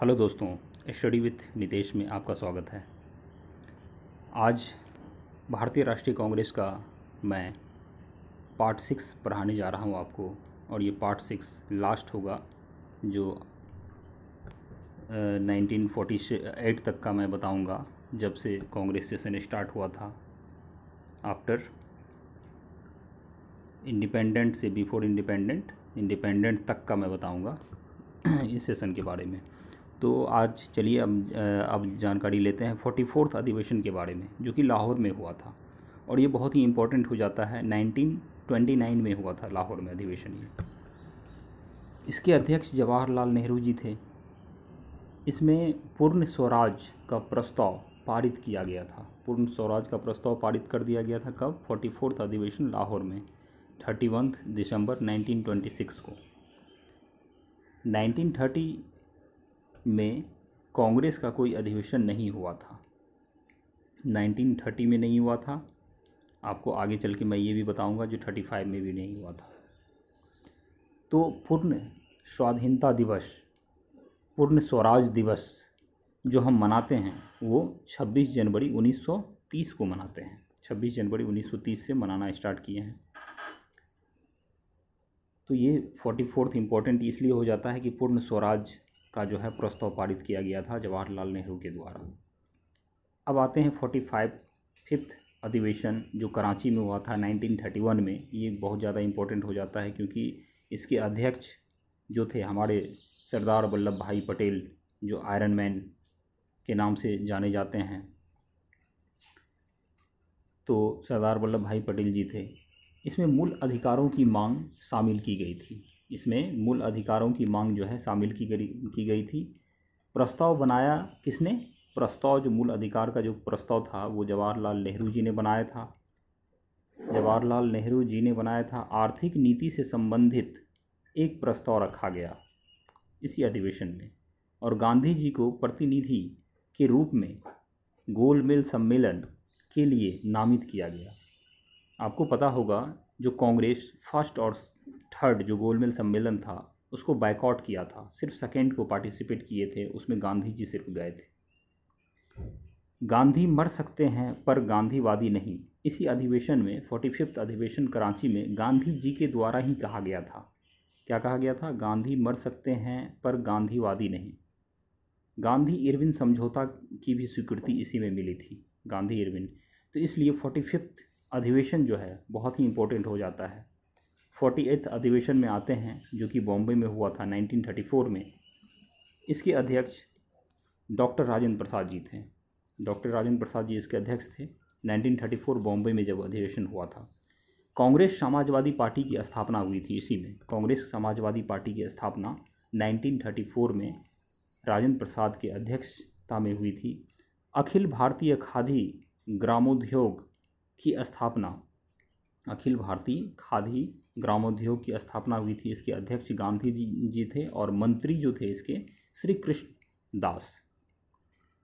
hello दोस्तों study with Nitesh में आपका स्वागत है आज भारतीय राष्ट्रीय कांग्रेस का मैं पार्ट सिक्स पढ़ाने जा रहा हूँ आपको और ये पार्ट सिक्स लास्ट होगा जो नाइनटीन फोर्टी एट तक का मैं बताऊँगा जब से कांग्रेस सेशन स्टार्ट हुआ था आफ्टर इंडिपेंडेंट से बिफोर इंडिपेंडेंट इंडिपेंडेंट तक का मैं बताऊँगा इस सेशन के बारे में तो आज चलिए अब अब जानकारी लेते हैं फोर्टी फोर्थ अधिवेशन के बारे में जो कि लाहौर में हुआ था और ये बहुत ही इम्पोर्टेंट हो जाता है नाइनटीन ट्वेंटी नाइन में हुआ था लाहौर में अधिवेशन ये इसके अध्यक्ष जवाहरलाल नेहरू जी थे इसमें पूर्ण स्वराज का प्रस्ताव पारित किया गया था पूर्ण स्वराज का प्रस्ताव पारित कर दिया गया था कब फोर्टी फोर्थ अधिवेशन लाहौर में थर्टी दिसंबर सिक्स को थर्टी में कांग्रेस का कोई अधिवेशन नहीं हुआ था 1930 में नहीं हुआ था आपको आगे चल के मैं ये भी बताऊंगा जो 35 में भी नहीं हुआ था तो पूर्ण स्वाधीनता दिवस पूर्ण स्वराज दिवस जो हम मनाते हैं वो 26 जनवरी 1930 को मनाते हैं 26 जनवरी 1930 से मनाना स्टार्ट किए हैं तो ये फोर्टी फोर्थ इम्पोर्टेंट इसलिए हो जाता है कि पूर्ण स्वराज का जो है प्रस्ताव पारित किया गया था जवाहरलाल नेहरू के द्वारा अब आते हैं फोर्टी फाइव फिफ्थ अधिवेशन जो कराची में हुआ था 1931 में ये बहुत ज़्यादा इम्पोर्टेंट हो जाता है क्योंकि इसके अध्यक्ष जो थे हमारे सरदार वल्लभ भाई पटेल जो आयरन मैन के नाम से जाने जाते हैं तो सरदार वल्लभ भाई पटेल जी थे इसमें मूल अधिकारों की मांग शामिल की गई थी इसमें मूल अधिकारों की मांग जो है शामिल की गई की गई थी प्रस्ताव बनाया किसने प्रस्ताव जो मूल अधिकार का जो प्रस्ताव था वो जवाहरलाल नेहरू जी ने बनाया था जवाहरलाल नेहरू जी ने बनाया था आर्थिक नीति से संबंधित एक प्रस्ताव रखा गया इसी अधिवेशन में और गांधी जी को प्रतिनिधि के रूप में गोल सम्मेलन के लिए नामित किया गया आपको पता होगा जो कांग्रेस फर्स्ट और थर्ड जो गोलमेल सम्मेलन था उसको बाइकआउट किया था सिर्फ सेकेंड को पार्टिसिपेट किए थे उसमें गांधी जी सिर्फ गए थे गांधी मर सकते हैं पर गांधीवादी नहीं इसी अधिवेशन में फोर्टी फिफ्थ अधिवेशन कराची में गांधी जी के द्वारा ही कहा गया था क्या कहा गया था गांधी मर सकते हैं पर गांधीवादी नहीं गांधी इरविन समझौता की भी स्वीकृति इसी में मिली थी गांधी इरविन तो इसलिए फोर्टी फिफ्थ अधिवेशन जो है बहुत ही इम्पोर्टेंट हो जाता है फोर्टी एथ अधिवेशन में आते हैं जो कि बॉम्बे में हुआ था 1934 में इसके अध्यक्ष डॉक्टर राजेंद्र प्रसाद जी थे डॉक्टर राजेंद्र प्रसाद जी इसके अध्यक्ष थे 1934 बॉम्बे में जब अधिवेशन हुआ था कांग्रेस समाजवादी पार्टी की स्थापना हुई थी इसी में कांग्रेस समाजवादी पार्टी की स्थापना 1934 में राजेंद्र प्रसाद के अध्यक्षता में हुई थी अखिल भारतीय खादी ग्रामोद्योग की स्थापना अखिल भारतीय खादी ग्रामोद्योग की स्थापना हुई थी इसके अध्यक्ष गांधी जी थे और मंत्री जो थे इसके श्री कृष्ण दास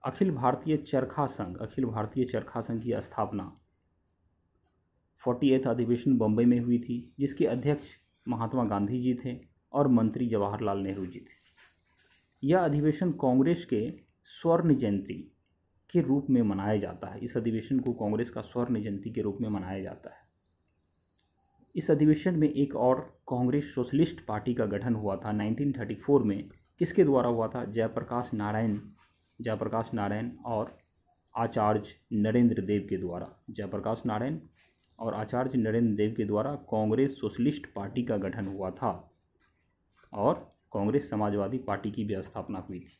अखिल भारतीय चरखा संघ अखिल भारतीय चरखा संघ की स्थापना फोर्टी एथ अधिवेशन बम्बई में हुई थी जिसके अध्यक्ष महात्मा गांधी जी थे और मंत्री जवाहरलाल नेहरू जी थे यह अधिवेशन कांग्रेस के स्वर्ण जयंती के रूप में मनाया जाता है इस अधिवेशन को कांग्रेस का स्वर्ण जयंती के रूप में मनाया जाता है इस अधिवेशन में एक और कांग्रेस सोशलिस्ट पार्टी का गठन हुआ था 1934 में किसके द्वारा हुआ था जयप्रकाश नारायण जयप्रकाश नारायण और आचार्य नरेंद्र देव के द्वारा जयप्रकाश नारायण और आचार्य नरेंद्र देव के द्वारा कांग्रेस सोशलिस्ट पार्टी का गठन हुआ था और कांग्रेस समाजवादी पार्टी की भी स्थापना हुई थी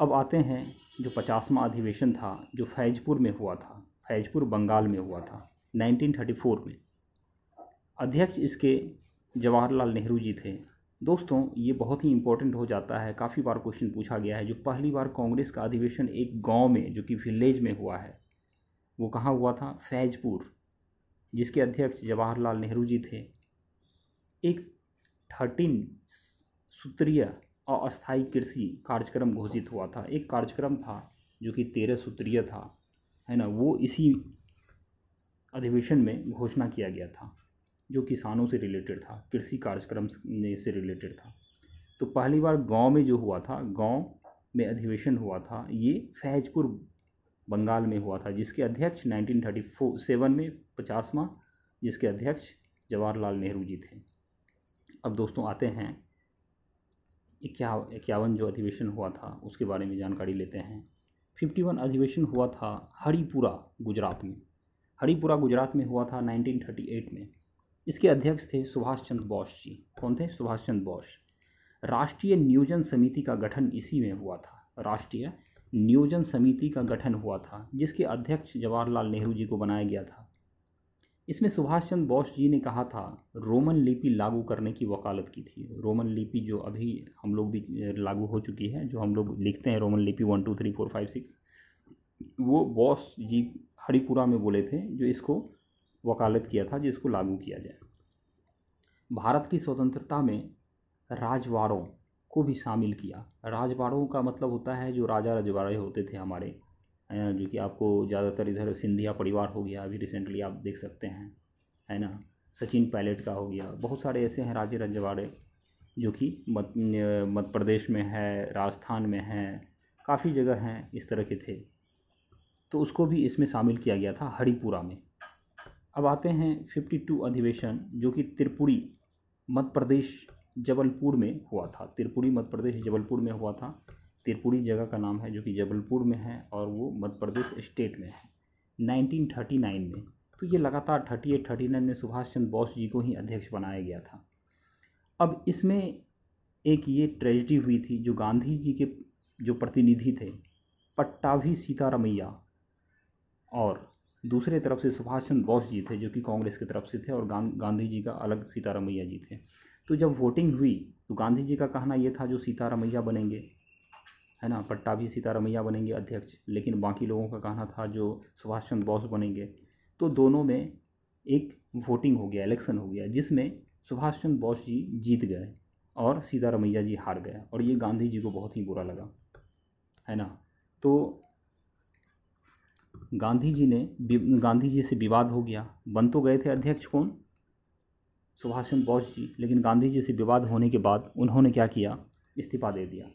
अब आते हैं जो पचासवा अधिवेशन था जो फैजपुर में हुआ था फैजपुर बंगाल में हुआ था 1934 में अध्यक्ष इसके जवाहरलाल नेहरू जी थे दोस्तों ये बहुत ही इंपॉर्टेंट हो जाता है काफ़ी बार क्वेश्चन पूछा गया है जो पहली बार कांग्रेस का अधिवेशन एक गांव में जो कि विलेज में हुआ है वो कहाँ हुआ था फैजपुर जिसके अध्यक्ष जवाहरलाल नेहरू जी थे एक थर्टीन सूत्रीय अस्थायी कृषि कार्यक्रम घोषित हुआ था एक कार्यक्रम था जो कि तेरह सूत्रीय था है ना वो इसी अधिवेशन में घोषणा किया गया था जो किसानों से रिलेटेड था कृषि कार्यक्रम से रिलेटेड था तो पहली बार गांव में जो हुआ था गांव में अधिवेशन हुआ था ये फैजपुर बंगाल में हुआ था जिसके अध्यक्ष नाइनटीन थर्टी सेवन में पचासवा जिसके अध्यक्ष जवाहरलाल नेहरू जी थे अब दोस्तों आते हैं इक्या इक्यावन जो अधिवेशन हुआ था उसके बारे में जानकारी लेते हैं फिफ्टी वन अधिवेशन हुआ था हरिपुरा गुजरात में हरिपुरा गुजरात में हुआ था नाइनटीन थर्टी एट में इसके अध्यक्ष थे सुभाष चंद्र बोस जी कौन थे सुभाष चंद्र बोस राष्ट्रीय नियोजन समिति का गठन इसी में हुआ था राष्ट्रीय नियोजन समिति का गठन हुआ था जिसके अध्यक्ष जवाहरलाल नेहरू जी को बनाया गया था इसमें सुभाष चंद्र बोस जी ने कहा था रोमन लिपि लागू करने की वकालत की थी रोमन लिपि जो अभी हम लोग भी लागू हो चुकी है जो हम लोग लिखते हैं रोमन लिपि one two three four five six वो बॉस जी हरिपुरा में बोले थे जो इसको वकालत किया था जिसको लागू किया जाए भारत की स्वतंत्रता में राजवाड़ों को भी शामिल किया राजवाड़ों का मतलब होता है जो राजा रजवाड़े होते थे हमारे जो कि आपको ज़्यादातर इधर सिंधिया परिवार हो गया अभी रिसेंटली आप देख सकते हैं है ना सचिन पायलट का हो गया बहुत सारे ऐसे हैं राजे रजवाड़े जो कि मध्य मध्य प्रदेश में है राजस्थान में है काफ़ी जगह हैं इस तरह के थे तो उसको भी इसमें शामिल किया गया था हरिपुरा में अब आते हैं 52 अधिवेशन जो कि त्रिपुरी मध्य प्रदेश जबलपुर में हुआ था त्रिपुरी मध्य प्रदेश जबलपुर में हुआ था त्रिपुरी जगह का नाम है जो कि जबलपुर में है और वो मध्य प्रदेश स्टेट में है 1939 में तो ये लगातार थर्टी एट थर्टी नाइन में सुभाष चंद्र बोस जी को ही अध्यक्ष बनाया गया था अब इसमें एक ये ट्रेजडी हुई थी जो गांधी जी के जो प्रतिनिधि थे पट्टाभी सीतारमैया और दूसरे तरफ से सुभाष चंद्र बोस जी थे जो कि कांग्रेस की तरफ से थे और गां, गांधी जी का अलग सीतारामैया जी थे तो जब वोटिंग हुई तो गांधी जी का कहना ये था जो सीतारामैया बनेंगे है ना पट्टा भी सीतारामैया बनेंगे अध्यक्ष लेकिन बाकी लोगों का कहना था जो सुभाष चंद्र बोस बनेंगे तो दोनों में एक वोटिंग हो गया इलेक्शन हो गया जिसमें सुभाष चंद्र बोस जी जीत गए और सीतारामैया जी हार गए और ये गांधी जी को बहुत ही बुरा लगा है ना तो गांधी जी ने गांधी जी से विवाद हो गया बन तो गए थे अध्यक्ष कौन सुभाष चंद्र बोस जी लेकिन गांधी जी से विवाद होने के बाद उन्होंने क्या किया इस्तीफा दे दिया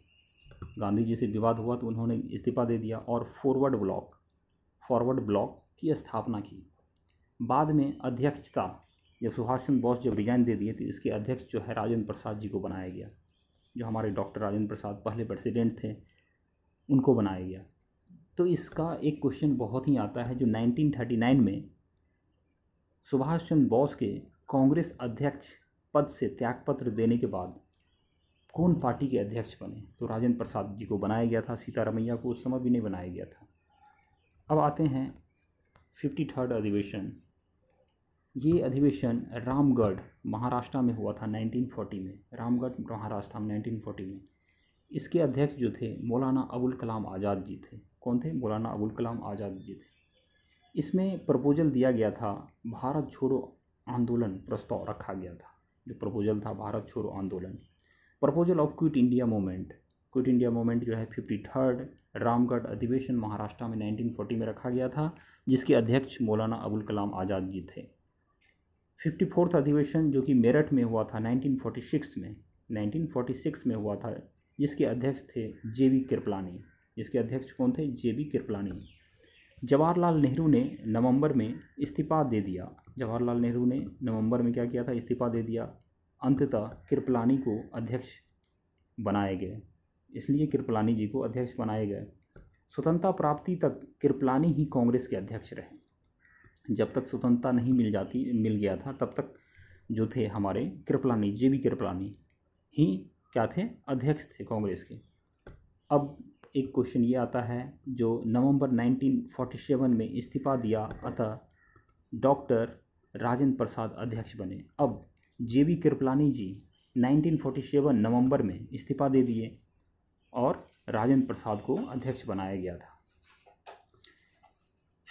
गांधी जी से विवाद हुआ तो उन्होंने इस्तीफा दे दिया और फॉरवर्ड ब्लॉक फॉरवर्ड ब्लॉक की स्थापना की बाद में अध्यक्षता जब सुभाष चंद्र बोस जब रिजाइन दे दिए थे तो इसके अध्यक्ष जो है राजेंद्र प्रसाद जी को बनाया गया जो हमारे डॉक्टर राजेंद्र प्रसाद पहले प्रेसिडेंट थे उनको बनाया गया तो इसका एक क्वेश्चन बहुत ही आता है जो 1939 में सुभाष चंद्र बोस के कांग्रेस अध्यक्ष पद से त्यागपत्र देने के बाद कौन पार्टी के अध्यक्ष बने तो राजेंद्र प्रसाद जी को बनाया गया था सीतारमैया को उस समय भी नहीं बनाया गया था अब आते हैं फिफ्टी थर्ड अधिवेशन ये अधिवेशन रामगढ़ महाराष्ट्र में हुआ था 1940 में रामगढ़ महाराष्ट्र में 1940 में इसके अध्यक्ष जो थे मौलाना अबुल कलाम आज़ाद जी थे कौन थे मौलाना अबुल कलाम आज़ाद जी थे इसमें प्रपोजल दिया गया था भारत छोड़ो आंदोलन प्रस्ताव रखा गया था जो प्रपोजल था भारत छोड़ो आंदोलन proposal of quit India movement quit India movement जो है फिफ्टी थर्ड रामगढ़ अधिवेशन महाराष्ट्र में 1940 में रखा गया था जिसके अध्यक्ष मौलाना अबुल कलाम आज़ाद जी थे फिफ्टी फोर्थ अधिवेशन जो कि मेरठ में हुआ था 1946 में 1946 में हुआ था जिसके अध्यक्ष थे जे वी कृपलानी इसके अध्यक्ष कौन थे जे बी कृपलानी जवाहरलाल नेहरू ने नवंबर में इस्तीफा दे दिया जवाहरलाल नेहरू ने नवंबर में क्या किया था इस्तीफा दे दिया अंततः कृपलानी को अध्यक्ष बनाए गए इसलिए कृपलानी जी को अध्यक्ष बनाए गए स्वतंत्रता प्राप्ति तक कृपलानी ही कांग्रेस के अध्यक्ष रहे जब तक स्वतंत्रता नहीं मिल जाती मिल गया था तब तक जो थे हमारे कृपलानी जे बी कृपलानी ही क्या थे अध्यक्ष थे कांग्रेस के अब एक क्वेश्चन ये आता है जो नवंबर 1947 में इस्तीफा दिया अतः डॉक्टर राजेंद्र प्रसाद अध्यक्ष बने अब जे बी कृपलानी जी 1947 नवंबर में इस्तीफा दे दिए और राजेंद्र प्रसाद को अध्यक्ष बनाया गया था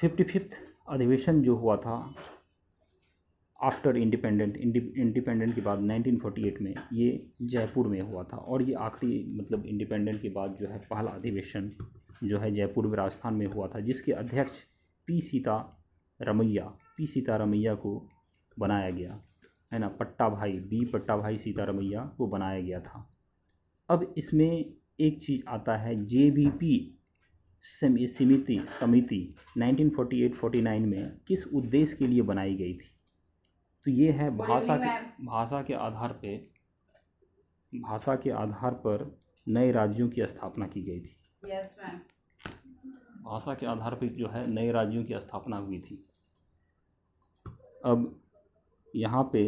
फिफ्टी फिफ्थ अधिवेशन जो हुआ था आफ्टर इंडिपेंडेंट इंडिपेंडेंट के बाद 1948 में ये जयपुर में हुआ था और ये आखिरी मतलब इंडिपेंडेंट के बाद जो है पहला अधिवेशन जो है जयपुर में राजस्थान में हुआ था जिसके अध्यक्ष P Sitaramayya P Sitaramayya को बनाया गया है ना पट्टा भाई बी पट्टा भाई सीता रमैया को बनाया गया था अब इसमें एक चीज़ आता है जे बी पी समिति समिति नाइनटीन फोर्टी में किस उद्देश्य के लिए बनाई गई थी तो ये है भाषा के भाषा के आधार पे भाषा के आधार पर नए राज्यों की स्थापना की गई थी यस मैम भाषा के आधार पर जो है नए राज्यों की स्थापना हुई थी अब यहाँ पे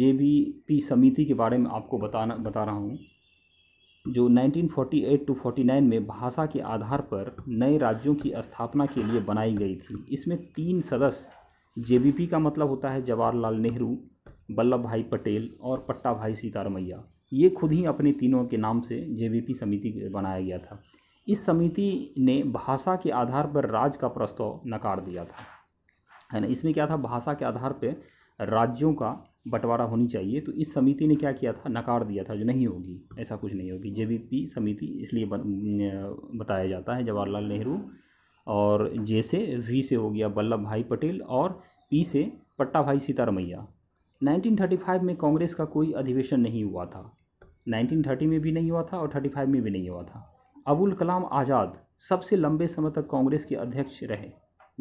जे बी पी समिति के बारे में आपको बताना बता रहा हूँ जो 1948 टू 49 में भाषा के आधार पर नए राज्यों की स्थापना के लिए बनाई गई थी इसमें तीन सदस्य जेबीपी का मतलब होता है जवाहरलाल नेहरू वल्लभ भाई पटेल और पट्टा भाई सीतारमैया ये खुद ही अपने तीनों के नाम से जेबीपी समिति बनाया गया था इस समिति ने भाषा के आधार पर राज्य का प्रस्ताव नकार दिया था है ना इसमें क्या था भाषा के आधार पर राज्यों का बंटवारा होनी चाहिए तो इस समिति ने क्या किया था नकार दिया था जो नहीं होगी ऐसा कुछ नहीं होगी जेबीपी समिति इसलिए बताया जाता है जवाहरलाल नेहरू और जे से वी से हो गया वल्लभ भाई पटेल और पी से पट्टा भाई सीतारमैया 1935 में कांग्रेस का कोई अधिवेशन नहीं हुआ था 1930 में भी नहीं हुआ था और 35 में भी नहीं हुआ था अबुल कलाम आज़ाद सबसे लंबे समय तक कांग्रेस के अध्यक्ष रहे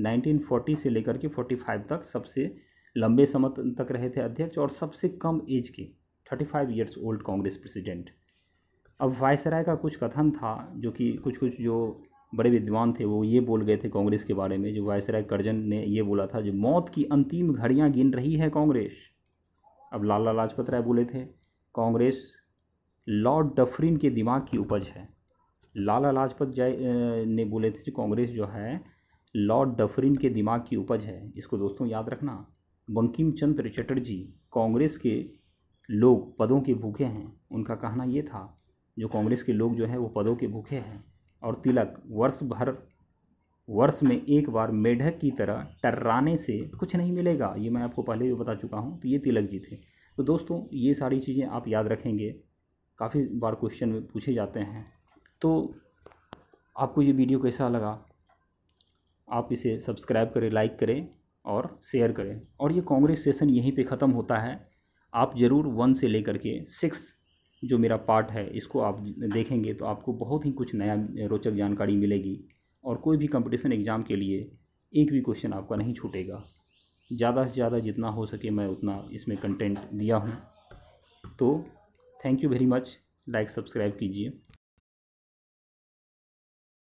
1940 से लेकर के 45 तक सबसे लंबे समय तक रहे थे अध्यक्ष और सबसे कम एज के 35 five years old Congress president अब वायसराय का कुछ कथन था जो कि कुछ कुछ जो बड़े विद्वान थे वो ये बोल गए थे कांग्रेस के बारे में जो वायसराय करजन ने ये बोला था जो मौत की अंतिम घड़ियां गिन रही है कांग्रेस अब लाला लाजपत राय बोले थे कांग्रेस लॉर्ड डफरिन के दिमाग की उपज है लाला लाजपत जय ने बोले थे कि कांग्रेस जो है लॉर्ड डफरिन के दिमाग की उपज है इसको दोस्तों याद रखना बंकिम चंद्र चटर्जी कांग्रेस के लोग पदों के भूखे हैं उनका कहना ये था जो कांग्रेस के लोग जो हैं वो पदों के भूखे हैं और तिलक वर्ष भर वर्ष में एक बार मेढक की तरह टर्राने से कुछ नहीं मिलेगा ये मैं आपको पहले भी बता चुका हूँ तो ये तिलक जी थे तो दोस्तों ये सारी चीज़ें आप याद रखेंगे काफ़ी बार क्वेश्चन में पूछे जाते हैं तो आपको ये वीडियो कैसा लगा आप इसे सब्सक्राइब करें लाइक करें और शेयर करें और ये कांग्रेस सेशन यहीं पे ख़त्म होता है आप ज़रूर वन से लेकर के सिक्स जो मेरा पार्ट है इसको आप देखेंगे तो आपको बहुत ही कुछ नया रोचक जानकारी मिलेगी और कोई भी कंपटीशन एग्ज़ाम के लिए एक भी क्वेश्चन आपका नहीं छूटेगा ज़्यादा से ज़्यादा जितना हो सके मैं उतना इसमें कंटेंट दिया हूँ तो thank you very much like subscribe कीजिए